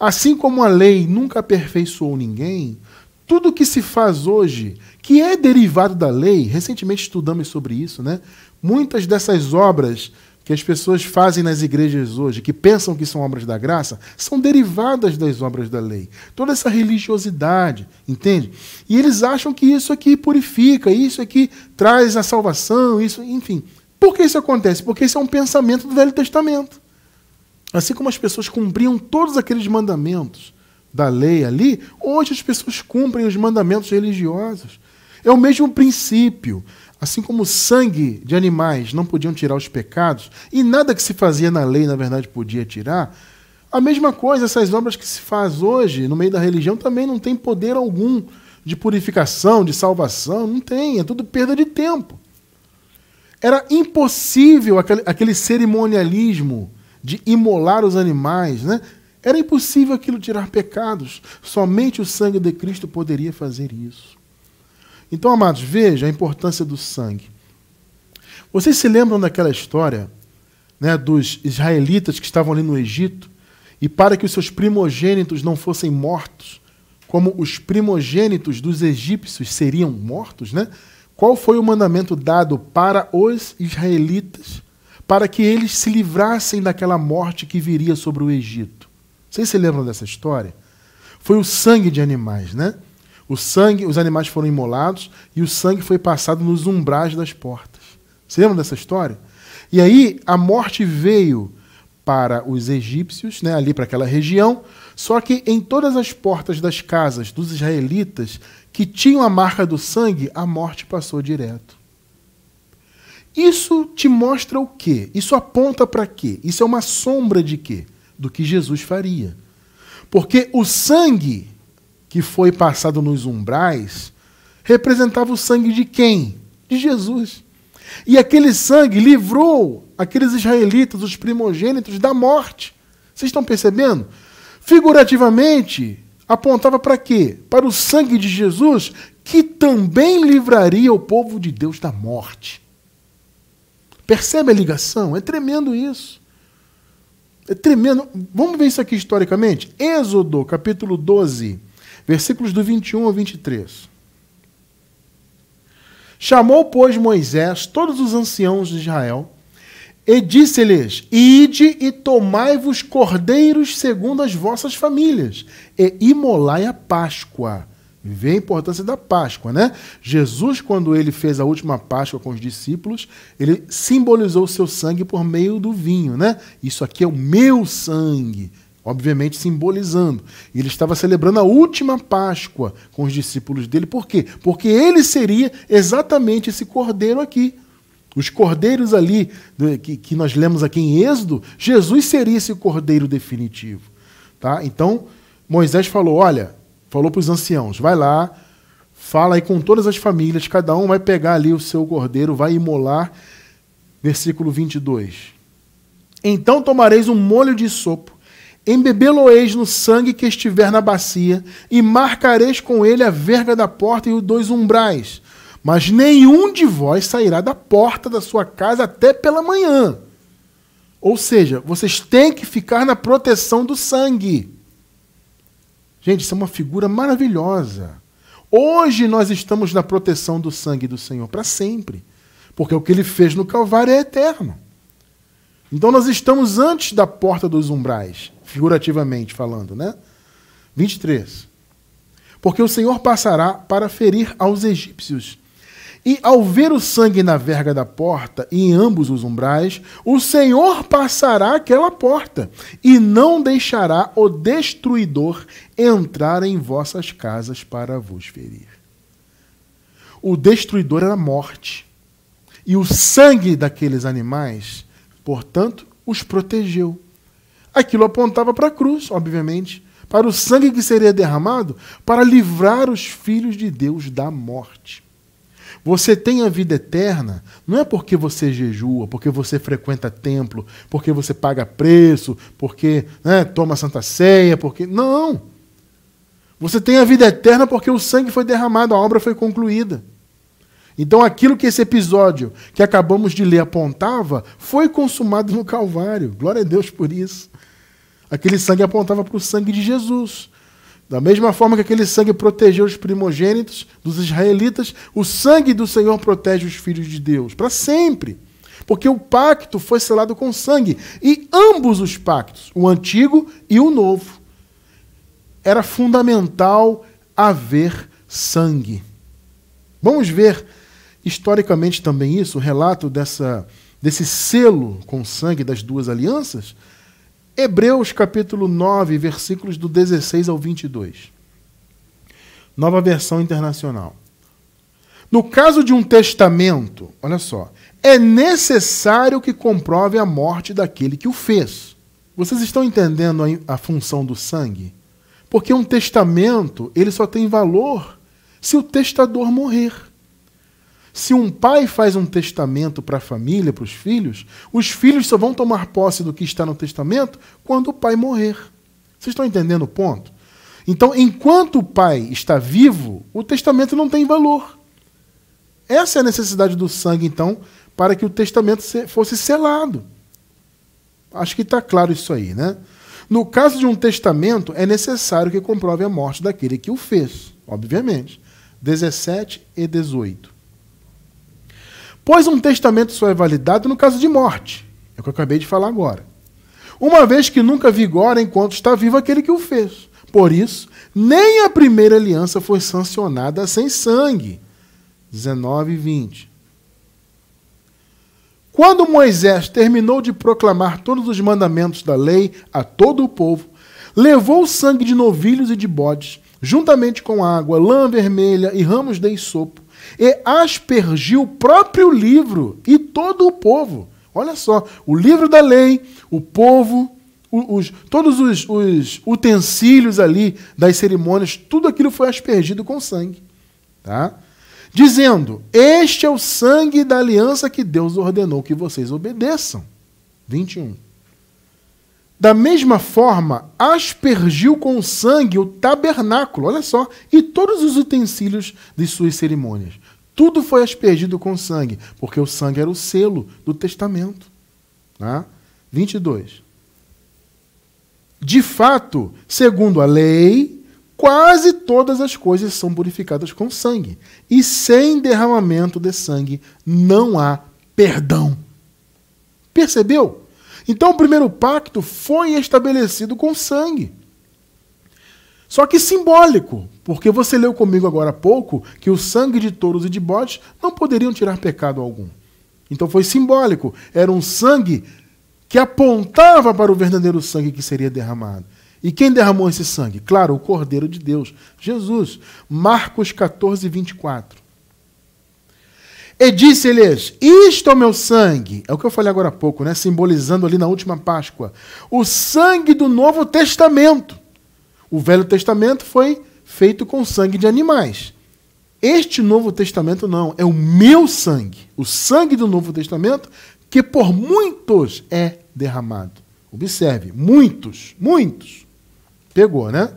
Assim como a lei nunca aperfeiçoou ninguém, tudo que se faz hoje, que é derivado da lei, recentemente estudamos sobre isso, né? Muitas dessas obras que as pessoas fazem nas igrejas hoje, que pensam que são obras da graça, são derivadas das obras da lei. Toda essa religiosidade, entende? E eles acham que isso aqui purifica, isso aqui traz a salvação, isso, enfim. Por que isso acontece? Porque isso é um pensamento do Velho Testamento. Assim como as pessoas cumpriam todos aqueles mandamentos da lei ali, hoje as pessoas cumprem os mandamentos religiosos. É o mesmo princípio. Assim como o sangue de animais não podiam tirar os pecados, e nada que se fazia na lei, na verdade, podia tirar, a mesma coisa, essas obras que se faz hoje no meio da religião também não tem poder algum de purificação, de salvação, não tem, é tudo perda de tempo. Era impossível aquele, aquele cerimonialismo de imolar os animais, né? Era impossível aquilo tirar pecados. Somente o sangue de Cristo poderia fazer isso. Então, amados, veja a importância do sangue. Vocês se lembram daquela história né, dos israelitas que estavam ali no Egito e para que os seus primogênitos não fossem mortos, como os primogênitos dos egípcios seriam mortos, né? Qual foi o mandamento dado para os israelitas para que eles se livrassem daquela morte que viria sobre o Egito? Vocês se lembram dessa história? Foi o sangue de animais, né? O sangue, os animais foram imolados e o sangue foi passado nos umbrais das portas. Vocês lembram dessa história? E aí a morte veio para os egípcios, né, ali para aquela região, só que em todas as portas das casas dos israelitas que tinham a marca do sangue, a morte passou direto. Isso te mostra o quê? Isso aponta para quê? Isso é uma sombra de quê? Do que Jesus faria. Porque o sangue que foi passado nos umbrais representava o sangue de quem? De Jesus. E aquele sangue livrou aqueles israelitas, os primogênitos da morte. Vocês estão percebendo? Figurativamente, apontava para quê? Para o sangue de Jesus, que também livraria o povo de Deus da morte. Percebe a ligação? É tremendo isso. É tremendo. Vamos ver isso aqui historicamente? Êxodo, capítulo 12, versículos do 21 ao 23. Chamou, pois, Moisés todos os anciãos de Israel e disse-lhes: Ide e tomai-vos cordeiros segundo as vossas famílias, e imolai a Páscoa. Vê a importância da Páscoa, né? Jesus, quando ele fez a última Páscoa com os discípulos, ele simbolizou o seu sangue por meio do vinho, né? Isso aqui é o meu sangue, obviamente simbolizando. Ele estava celebrando a última Páscoa com os discípulos dele, por quê? Porque ele seria exatamente esse cordeiro aqui os cordeiros ali, né, que, nós lemos aqui em Êxodo, Jesus seria esse cordeiro definitivo. Tá? Então, Moisés falou: olha, falou para os anciãos, vai lá, fala aí com todas as famílias, cada um vai pegar ali o seu cordeiro, vai imolar. Versículo 22. Então tomareis um molho de sopo, embebê-lo-eis no sangue que estiver na bacia, e marcareis com ele a verga da porta e os dois umbrais mas nenhum de vós sairá da porta da sua casa até pela manhã. Ou seja, vocês têm que ficar na proteção do sangue. Gente, isso é uma figura maravilhosa. Hoje nós estamos na proteção do sangue do Senhor para sempre, porque é o que ele fez no Calvário é eterno. Então nós estamos antes da porta dos umbrais, figurativamente falando, né? 23. Porque o Senhor passará para ferir aos egípcios e ao ver o sangue na verga da porta e em ambos os umbrais, o Senhor passará aquela porta e não deixará o destruidor entrar em vossas casas para vos ferir. O destruidor era a morte. E o sangue daqueles animais, portanto, os protegeu. Aquilo apontava para a cruz, obviamente, para o sangue que seria derramado para livrar os filhos de Deus da morte. Você tem a vida eterna não é porque você jejua, porque você frequenta templo, porque você paga preço, porque né, toma santa ceia, porque. Não! Você tem a vida eterna porque o sangue foi derramado, a obra foi concluída. Então, aquilo que esse episódio que acabamos de ler apontava foi consumado no Calvário. Glória a Deus por isso. Aquele sangue apontava para o sangue de Jesus. Da mesma forma que aquele sangue protegeu os primogênitos dos israelitas, o sangue do Senhor protege os filhos de Deus, para sempre. Porque o pacto foi selado com sangue, e ambos os pactos, o antigo e o novo, era fundamental haver sangue. Vamos ver historicamente também isso, o relato dessa, desse selo com sangue das duas alianças? Hebreus capítulo 9, versículos do 16 ao 22. Nova versão internacional. No caso de um testamento, olha só, é necessário que comprove a morte daquele que o fez. Vocês estão entendendo a, função do sangue? Porque um testamento, ele só tem valor se o testador morrer. Se um pai faz um testamento para a família, para os filhos, os filhos só vão tomar posse do que está no testamento quando o pai morrer. Vocês estão entendendo o ponto? Então, enquanto o pai está vivo, o testamento não tem valor. Essa é a necessidade do sangue, então, para que o testamento fosse selado. Acho que está claro isso aí, né? No caso de um testamento, é necessário que comprove a morte daquele que o fez, obviamente. 17 e 18 pois um testamento só é validado no caso de morte. É o que eu acabei de falar agora. Uma vez que nunca vigora enquanto está vivo aquele que o fez. Por isso, nem a primeira aliança foi sancionada sem sangue. 19 e 20. Quando Moisés terminou de proclamar todos os mandamentos da lei a todo o povo, levou o sangue de novilhos e de bodes, juntamente com água, lã vermelha e ramos de sopo e aspergiu o próprio livro e todo o povo. Olha só, o livro da lei, o povo, os, todos os, os, utensílios ali das cerimônias, tudo aquilo foi aspergido com sangue. Tá? Dizendo: Este é o sangue da aliança que Deus ordenou que vocês obedeçam. 21. Da mesma forma, aspergiu com sangue o tabernáculo, olha só, e todos os utensílios de suas cerimônias. Tudo foi aspergido com sangue, porque o sangue era o selo do testamento. Né? Tá? 22. De fato, segundo a lei, quase todas as coisas são purificadas com sangue, e sem derramamento de sangue não há perdão. Percebeu? Então o primeiro pacto foi estabelecido com sangue. Só que simbólico, porque você leu comigo agora há pouco que o sangue de touros e de bodes não poderiam tirar pecado algum. Então foi simbólico, era um sangue que apontava para o verdadeiro sangue que seria derramado. E quem derramou esse sangue? Claro, o Cordeiro de Deus, Jesus. Marcos 14, 24. E disse-lhes: Isto é o meu sangue. É o que eu falei agora há pouco, né? Simbolizando ali na última Páscoa. O sangue do Novo Testamento. O Velho Testamento foi feito com sangue de animais. Este Novo Testamento não, é o meu sangue, o sangue do Novo Testamento, que por muitos é derramado. Observe, muitos, muitos. Pegou, né?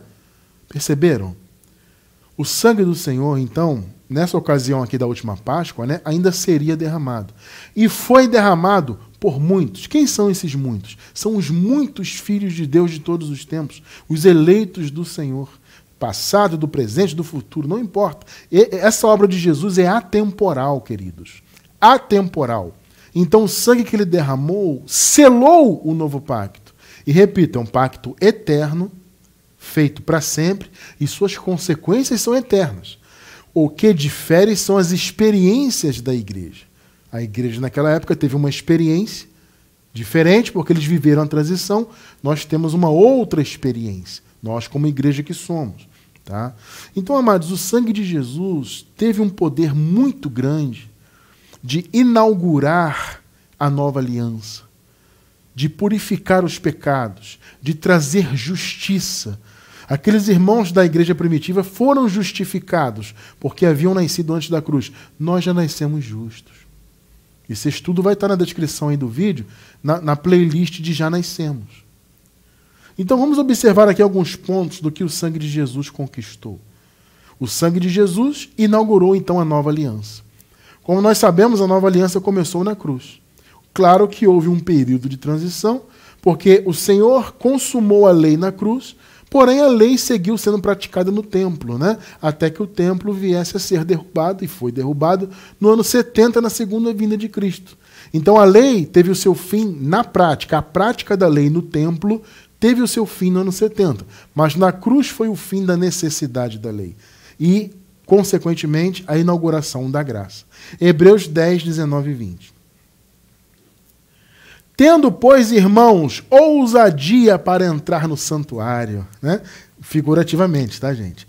Perceberam? O sangue do Senhor, então, nessa ocasião aqui da última Páscoa, né, ainda seria derramado. E foi derramado por muitos. Quem são esses muitos? São os muitos filhos de Deus de todos os tempos, os eleitos do Senhor. Passado, do presente, do futuro, não importa. E, essa obra de Jesus é atemporal, queridos. Atemporal. Então, o sangue que ele derramou selou o novo pacto. E repito, é um pacto eterno, feito para sempre, e suas consequências são eternas. O que difere são as experiências da igreja. A igreja naquela época teve uma experiência diferente, porque eles viveram a transição, nós temos uma outra experiência, nós como igreja que somos. Tá? Então, amados, o sangue de Jesus teve um poder muito grande de inaugurar a nova aliança, de purificar os pecados, de trazer justiça, Aqueles irmãos da igreja primitiva foram justificados porque haviam nascido antes da cruz. Nós já nascemos justos. Esse estudo vai estar na descrição aí do vídeo, na, na playlist de Já Nascemos. Então vamos observar aqui alguns pontos do que o sangue de Jesus conquistou. O sangue de Jesus inaugurou então a nova aliança. Como nós sabemos, a nova aliança começou na cruz. Claro que houve um período de transição, porque o Senhor consumou a lei na cruz, Porém, a lei seguiu sendo praticada no templo, né? até que o templo viesse a ser derrubado, e foi derrubado no ano 70, na segunda vinda de Cristo. Então, a lei teve o seu fim na prática. A prática da lei no templo teve o seu fim no ano 70, mas na cruz foi o fim da necessidade da lei. E, consequentemente, a inauguração da graça. Hebreus 10, 19 e 20. Tendo, pois, irmãos, ousadia para entrar no santuário, né? figurativamente, tá, gente?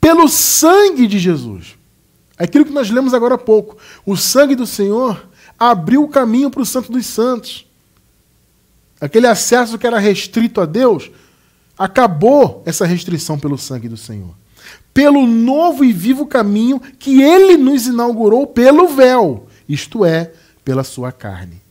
Pelo sangue de Jesus. Aquilo que nós lemos agora há pouco. O sangue do Senhor abriu o caminho para o Santo dos Santos. Aquele acesso que era restrito a Deus, acabou essa restrição pelo sangue do Senhor. Pelo novo e vivo caminho que ele nos inaugurou pelo véu, isto é, pela sua carne.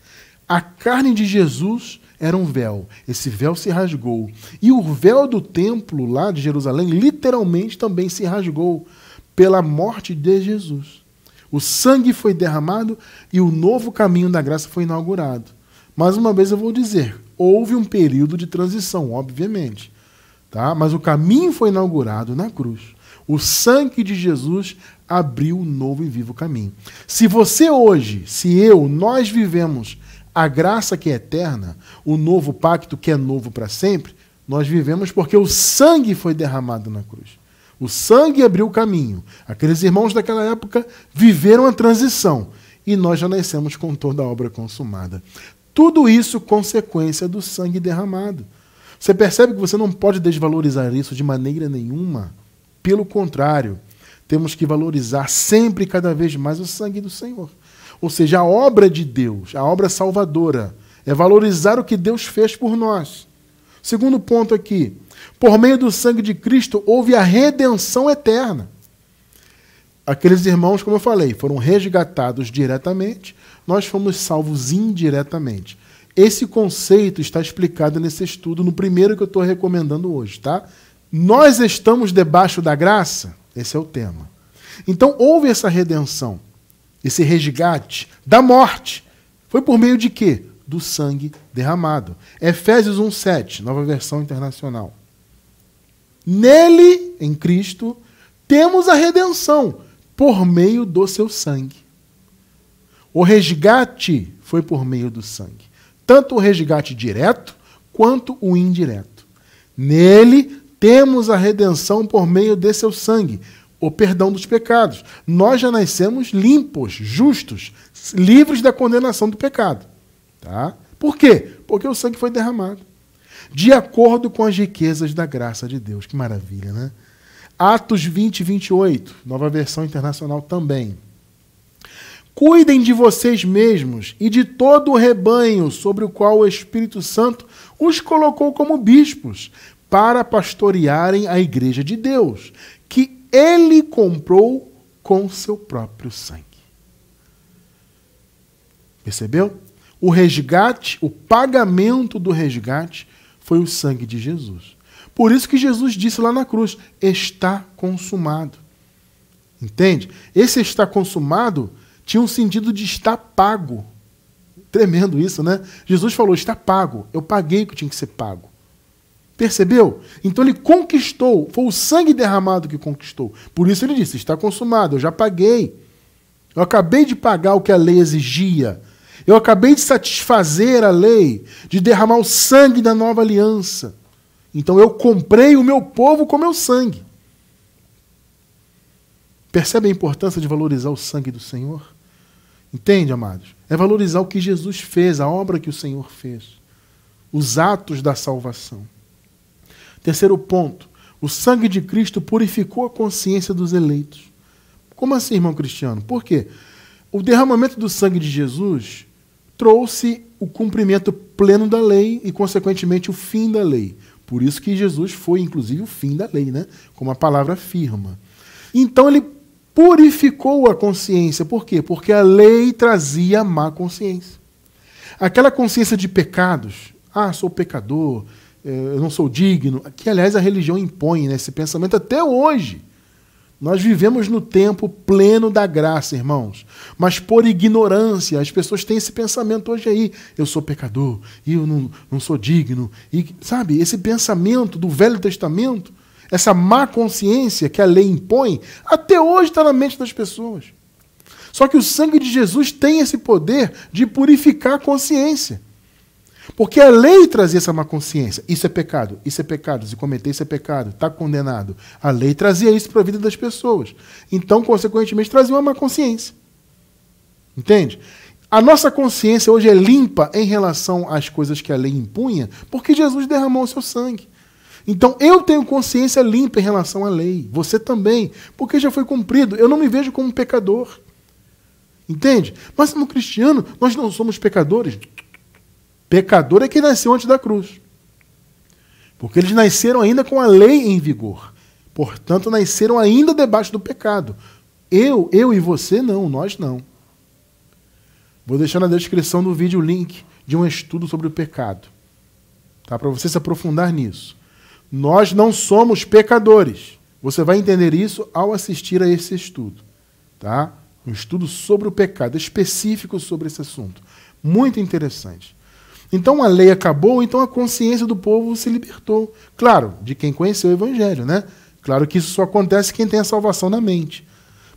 A carne de Jesus era um véu. Esse véu se rasgou. E o véu do templo lá de Jerusalém literalmente também se rasgou pela morte de Jesus. O sangue foi derramado e o novo caminho da graça foi inaugurado. Mais uma vez eu vou dizer, houve um período de transição, obviamente. Tá? Mas o caminho foi inaugurado na cruz. O sangue de Jesus abriu um novo e vivo caminho. Se você hoje, se eu, nós vivemos a graça que é eterna, o novo pacto que é novo para sempre, nós vivemos porque o sangue foi derramado na cruz. O sangue abriu o caminho. Aqueles irmãos daquela época viveram a transição e nós já nascemos com toda a obra consumada. Tudo isso consequência do sangue derramado. Você percebe que você não pode desvalorizar isso de maneira nenhuma. Pelo contrário, temos que valorizar sempre e cada vez mais o sangue do Senhor. Ou seja, a obra de Deus, a obra salvadora, é valorizar o que Deus fez por nós. Segundo ponto aqui, por meio do sangue de Cristo houve a redenção eterna. Aqueles irmãos, como eu falei, foram resgatados diretamente, nós fomos salvos indiretamente. Esse conceito está explicado nesse estudo, no primeiro que eu estou recomendando hoje, tá? Nós estamos debaixo da graça? Esse é o tema. Então houve essa redenção esse resgate da morte, foi por meio de quê? Do sangue derramado. Efésios 1,7, nova versão internacional. Nele, em Cristo, temos a redenção por meio do seu sangue. O resgate foi por meio do sangue. Tanto o resgate direto quanto o indireto. Nele temos a redenção por meio de seu sangue, o perdão dos pecados. Nós já nascemos limpos, justos, livres da condenação do pecado. Tá? Por quê? Porque o sangue foi derramado. De acordo com as riquezas da graça de Deus. Que maravilha, né? Atos 20, 28, nova versão internacional também. Cuidem de vocês mesmos e de todo o rebanho sobre o qual o Espírito Santo os colocou como bispos, para pastorearem a igreja de Deus, ele comprou com seu próprio sangue. Percebeu? O resgate, o pagamento do resgate foi o sangue de Jesus. Por isso que Jesus disse lá na cruz: está consumado. Entende? Esse está consumado tinha um sentido de estar pago. Tremendo isso, né? Jesus falou: está pago. Eu paguei o que tinha que ser pago. Percebeu? Então ele conquistou, foi o sangue derramado que conquistou. Por isso ele disse: está consumado, eu já paguei. Eu acabei de pagar o que a lei exigia. Eu acabei de satisfazer a lei, de derramar o sangue da nova aliança. Então eu comprei o meu povo com meu sangue. Percebe a importância de valorizar o sangue do Senhor? Entende, amados? É valorizar o que Jesus fez, a obra que o Senhor fez, os atos da salvação. Terceiro ponto: o sangue de Cristo purificou a consciência dos eleitos. Como assim, irmão cristiano? Por quê? O derramamento do sangue de Jesus trouxe o cumprimento pleno da lei e, consequentemente, o fim da lei. Por isso que Jesus foi, inclusive, o fim da lei, né? como a palavra afirma. Então, ele purificou a consciência. Por quê? Porque a lei trazia má consciência. Aquela consciência de pecados. Ah, sou pecador, é, eu não sou digno, que aliás a religião impõe né, esse pensamento até hoje. Nós vivemos no tempo pleno da graça, irmãos. Mas por ignorância, as pessoas têm esse pensamento hoje aí. Eu sou pecador, eu não, não sou digno. E, sabe, esse pensamento do Velho Testamento, essa má consciência que a lei impõe, até hoje está na mente das pessoas. Só que o sangue de Jesus tem esse poder de purificar a consciência. Porque a lei trazia essa má consciência. Isso é pecado, isso é pecado, se cometer isso é pecado, está condenado. A lei trazia isso para a vida das pessoas. Então, consequentemente, trazia uma má consciência. Entende? A nossa consciência hoje é limpa em relação às coisas que a lei impunha, porque Jesus derramou o seu sangue. Então eu tenho consciência limpa em relação à lei, você também, porque já foi cumprido. Eu não me vejo como um pecador. Entende? Mas como cristiano, nós não somos pecadores. Pecador é quem nasceu antes da cruz. Porque eles nasceram ainda com a lei em vigor. Portanto, nasceram ainda debaixo do pecado. Eu, eu e você não, nós não. Vou deixar na descrição do vídeo o link de um estudo sobre o pecado. Tá? Para você se aprofundar nisso. Nós não somos pecadores. Você vai entender isso ao assistir a esse estudo. Tá? Um estudo sobre o pecado, específico sobre esse assunto. Muito interessante. Então a lei acabou, então a consciência do povo se libertou. Claro, de quem conheceu o evangelho, né? Claro que isso só acontece quem tem a salvação na mente.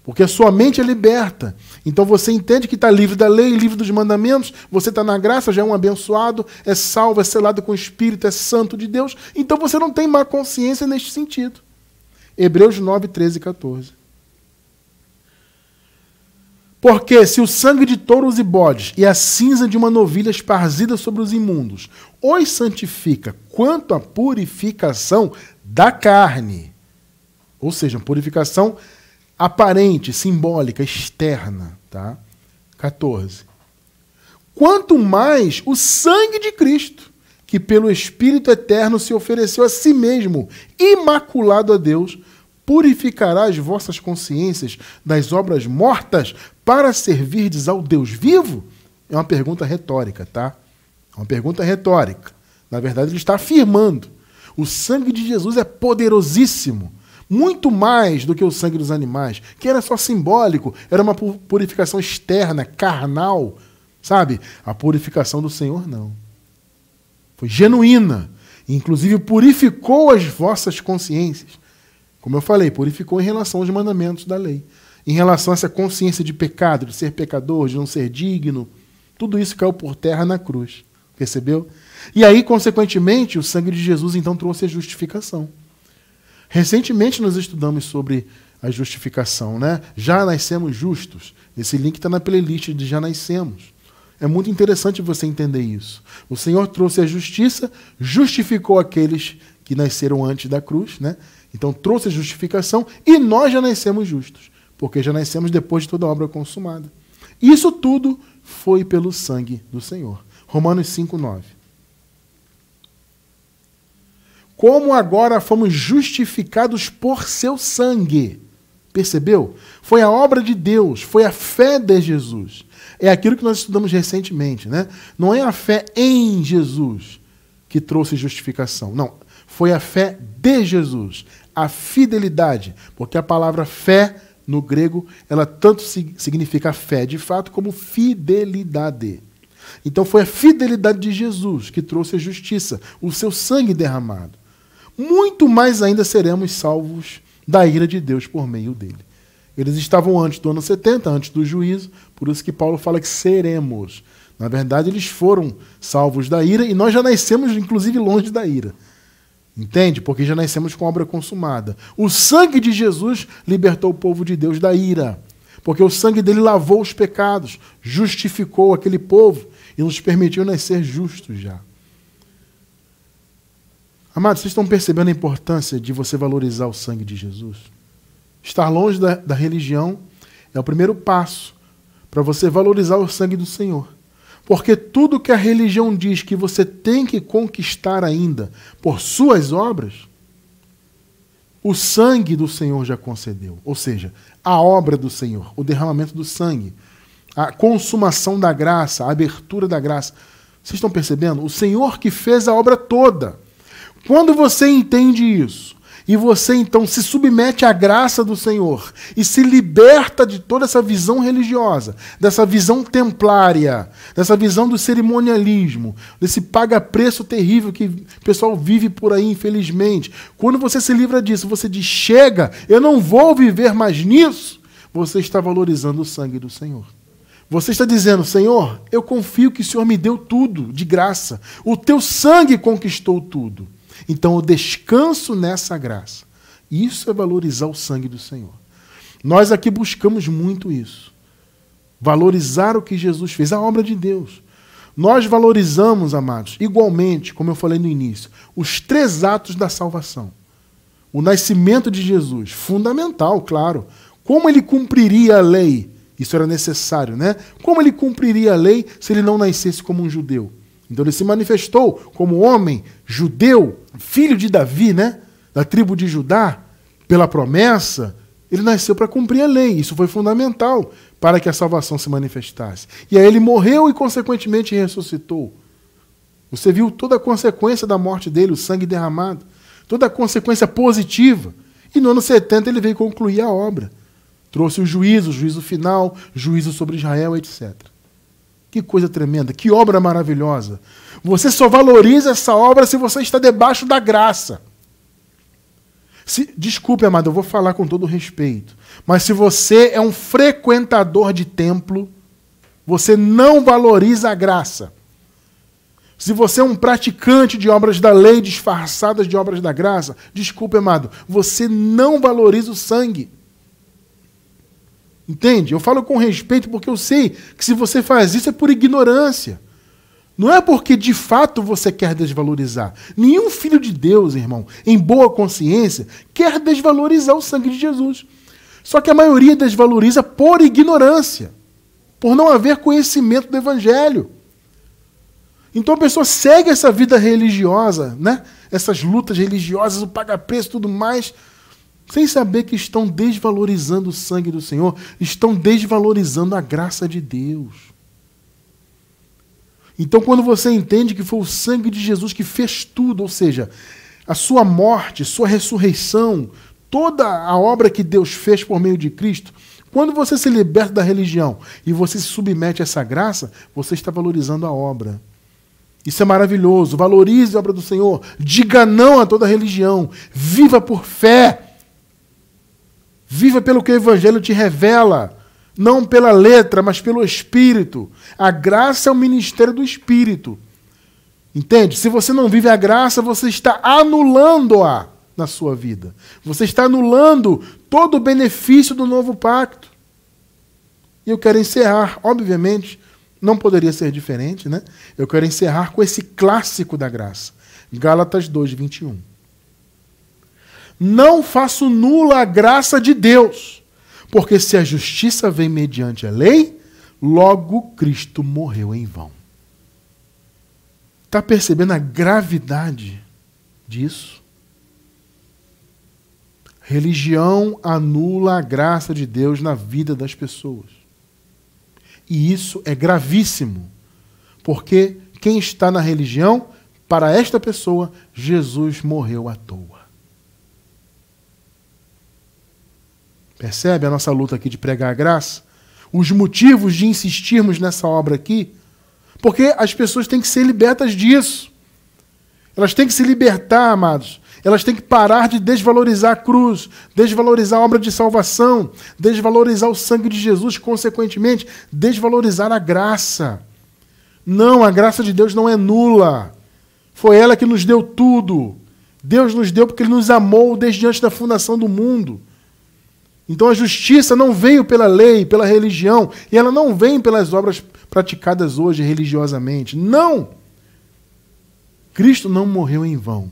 Porque a sua mente é liberta. Então você entende que está livre da lei, livre dos mandamentos, você está na graça, já é um abençoado, é salvo, é selado com o Espírito, é santo de Deus. Então você não tem má consciência neste sentido. Hebreus 9, 13 e 14. Porque se o sangue de touros e bodes e a cinza de uma novilha esparzida sobre os imundos os santifica quanto à purificação da carne, ou seja, purificação aparente, simbólica, externa, tá? 14. Quanto mais o sangue de Cristo, que pelo Espírito eterno se ofereceu a si mesmo, imaculado a Deus, purificará as vossas consciências das obras mortas para servirdes ao Deus vivo? É uma pergunta retórica, tá? É uma pergunta retórica. Na verdade, ele está afirmando: o sangue de Jesus é poderosíssimo, muito mais do que o sangue dos animais, que era só simbólico, era uma purificação externa, carnal, sabe? A purificação do Senhor não. Foi genuína. Inclusive purificou as vossas consciências como eu falei, purificou em relação aos mandamentos da lei. Em relação a essa consciência de pecado, de ser pecador, de não ser digno, tudo isso caiu por terra na cruz. Percebeu? E aí, consequentemente, o sangue de Jesus então trouxe a justificação. Recentemente nós estudamos sobre a justificação, né? Já nascemos justos. Esse link está na playlist de Já Nascemos. É muito interessante você entender isso. O Senhor trouxe a justiça, justificou aqueles que nasceram antes da cruz, né? Então trouxe a justificação e nós já nascemos justos, porque já nascemos depois de toda a obra consumada. Isso tudo foi pelo sangue do Senhor. Romanos 5:9. Como agora fomos justificados por seu sangue. Percebeu? Foi a obra de Deus, foi a fé de Jesus. É aquilo que nós estudamos recentemente, né? Não é a fé em Jesus que trouxe justificação. Não, foi a fé de Jesus, a fidelidade, porque a palavra fé no grego, ela tanto significa fé de fato como fidelidade. Então foi a fidelidade de Jesus que trouxe a justiça, o seu sangue derramado. Muito mais ainda seremos salvos da ira de Deus por meio dele. Eles estavam antes do ano 70, antes do juízo, por isso que Paulo fala que seremos. Na verdade, eles foram salvos da ira e nós já nascemos, inclusive, longe da ira. Entende? Porque já nascemos com obra consumada. O sangue de Jesus libertou o povo de Deus da ira. Porque o sangue dele lavou os pecados, justificou aquele povo e nos permitiu nascer justos já. Amados, vocês estão percebendo a importância de você valorizar o sangue de Jesus? Estar longe da, da religião é o primeiro passo para você valorizar o sangue do Senhor. Porque tudo que a religião diz que você tem que conquistar ainda por suas obras, o sangue do Senhor já concedeu. Ou seja, a obra do Senhor, o derramamento do sangue, a consumação da graça, a abertura da graça. Vocês estão percebendo? O Senhor que fez a obra toda. Quando você entende isso, e você então se submete à graça do Senhor e se liberta de toda essa visão religiosa, dessa visão templária, dessa visão do cerimonialismo, desse paga-preço terrível que o pessoal vive por aí, infelizmente. Quando você se livra disso, você diz: chega, eu não vou viver mais nisso. Você está valorizando o sangue do Senhor. Você está dizendo, Senhor, eu confio que o Senhor me deu tudo de graça. O teu sangue conquistou tudo. Então eu descanso nessa graça. Isso é valorizar o sangue do Senhor. Nós aqui buscamos muito isso. Valorizar o que Jesus fez, a obra de Deus. Nós valorizamos, amados, igualmente, como eu falei no início, os três atos da salvação. O nascimento de Jesus, fundamental, claro. Como ele cumpriria a lei? Isso era necessário, né? Como ele cumpriria a lei se ele não nascesse como um judeu? Então ele se manifestou como homem judeu, filho de Davi, né? Da tribo de Judá, pela promessa. Ele nasceu para cumprir a lei. Isso foi fundamental para que a salvação se manifestasse. E aí ele morreu e, consequentemente, ressuscitou. Você viu toda a consequência da morte dele, o sangue derramado, toda a consequência positiva. E no ano 70 ele veio concluir a obra. Trouxe o juízo, o juízo final, juízo sobre Israel, etc. Que coisa tremenda, que obra maravilhosa. Você só valoriza essa obra se você está debaixo da graça. Se, desculpe, amado, eu vou falar com todo respeito. Mas se você é um frequentador de templo, você não valoriza a graça. Se você é um praticante de obras da lei disfarçadas de obras da graça, desculpe, amado, você não valoriza o sangue. Entende? Eu falo com respeito porque eu sei que se você faz isso é por ignorância. Não é porque de fato você quer desvalorizar. Nenhum filho de Deus, irmão, em boa consciência, quer desvalorizar o sangue de Jesus. Só que a maioria desvaloriza por ignorância, por não haver conhecimento do evangelho. Então a pessoa segue essa vida religiosa, né? Essas lutas religiosas, o paga-preço, tudo mais, sem saber que estão desvalorizando o sangue do Senhor, estão desvalorizando a graça de Deus. Então, quando você entende que foi o sangue de Jesus que fez tudo, ou seja, a sua morte, sua ressurreição, toda a obra que Deus fez por meio de Cristo, quando você se liberta da religião e você se submete a essa graça, você está valorizando a obra. Isso é maravilhoso. Valorize a obra do Senhor. Diga não a toda religião. Viva por fé Viva pelo que o Evangelho te revela, não pela letra, mas pelo Espírito. A graça é o ministério do Espírito. Entende? Se você não vive a graça, você está anulando-a na sua vida. Você está anulando todo o benefício do novo pacto. E eu quero encerrar, obviamente, não poderia ser diferente, né? Eu quero encerrar com esse clássico da graça. Gálatas 2, 21 não faço nula a graça de Deus. Porque se a justiça vem mediante a lei, logo Cristo morreu em vão. Está percebendo a gravidade disso? Religião anula a graça de Deus na vida das pessoas. E isso é gravíssimo, porque quem está na religião, para esta pessoa, Jesus morreu à toa. Percebe a nossa luta aqui de pregar a graça? Os motivos de insistirmos nessa obra aqui? Porque as pessoas têm que ser libertas disso. Elas têm que se libertar, amados. Elas têm que parar de desvalorizar a cruz, desvalorizar a obra de salvação, desvalorizar o sangue de Jesus, consequentemente, desvalorizar a graça. Não, a graça de Deus não é nula. Foi ela que nos deu tudo. Deus nos deu porque Ele nos amou desde antes da fundação do mundo. Então a justiça não veio pela lei, pela religião, e ela não vem pelas obras praticadas hoje religiosamente. Não! Cristo não morreu em vão.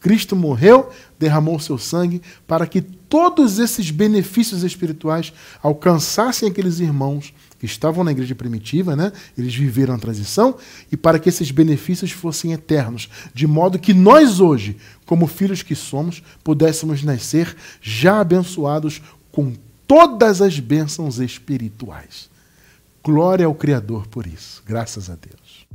Cristo morreu, derramou seu sangue para que todos esses benefícios espirituais alcançassem aqueles irmãos que estavam na igreja primitiva, né? Eles viveram a transição e para que esses benefícios fossem eternos, de modo que nós hoje, como filhos que somos, pudéssemos nascer já abençoados com todas as bênçãos espirituais. Glória ao Criador por isso. Graças a Deus.